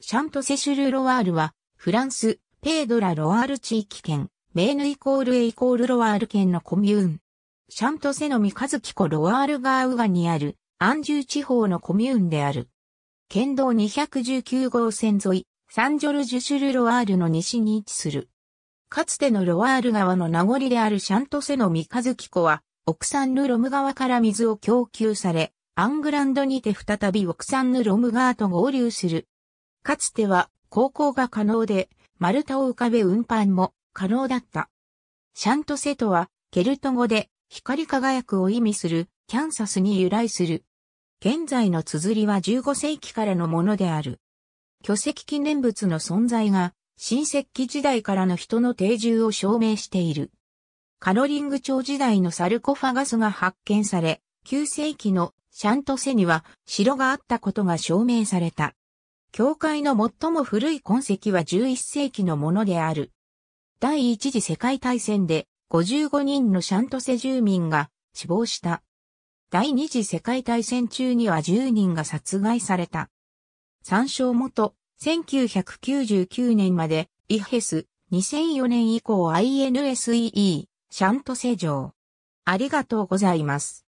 シャントセシュル・ロワールは、フランス、ペードラ・ロワール地域圏、メーヌイコールエイコールロワール県のコミューン。シャントセの三日月湖ロワールガーウガにある、アンジュ地方のコミューンである。県道219号線沿い、サンジョルジュシュル・ロワールの西に位置する。かつてのロワール川の名残であるシャントセの三日月湖は、奥サンヌロム川から水を供給され、アングランドにて再び奥サンヌロム川と合流する。かつては航行が可能で、丸太を浮かべ運搬も可能だった。シャントセとは、ケルト語で光り輝くを意味するキャンサスに由来する。現在の綴りは15世紀からのものである。巨石記念物の存在が新石器時代からの人の定住を証明している。カロリング朝時代のサルコファガスが発見され、9世紀のシャントセには城があったことが証明された。教会の最も古い痕跡は11世紀のものである。第一次世界大戦で55人のシャントセ住民が死亡した。第二次世界大戦中には10人が殺害された。参照元、1999年まで、イヘス、2004年以降 INSEE、シャントセ城。ありがとうございます。